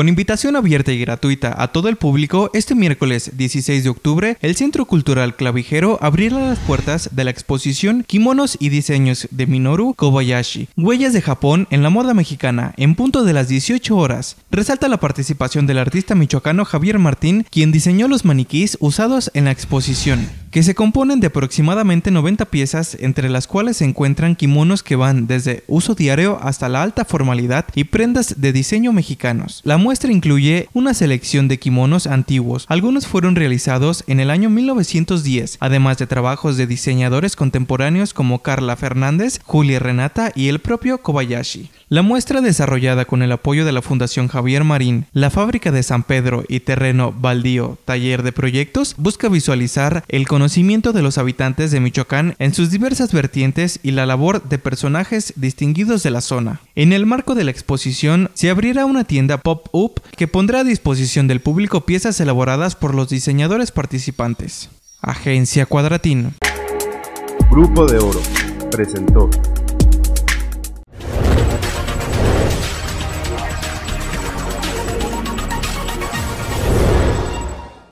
Con invitación abierta y gratuita a todo el público, este miércoles 16 de octubre, el Centro Cultural Clavijero abrirá las puertas de la exposición Kimonos y Diseños de Minoru Kobayashi, Huellas de Japón en la Moda Mexicana, en punto de las 18 horas. Resalta la participación del artista michoacano Javier Martín, quien diseñó los maniquís usados en la exposición que se componen de aproximadamente 90 piezas, entre las cuales se encuentran kimonos que van desde uso diario hasta la alta formalidad y prendas de diseño mexicanos. La muestra incluye una selección de kimonos antiguos, algunos fueron realizados en el año 1910, además de trabajos de diseñadores contemporáneos como Carla Fernández, Julia Renata y el propio Kobayashi. La muestra desarrollada con el apoyo de la Fundación Javier Marín, la Fábrica de San Pedro y Terreno Baldío Taller de Proyectos busca visualizar el conocimiento de los habitantes de Michoacán en sus diversas vertientes y la labor de personajes distinguidos de la zona. En el marco de la exposición se abrirá una tienda pop-up que pondrá a disposición del público piezas elaboradas por los diseñadores participantes. Agencia Cuadratino. Grupo de Oro presentó.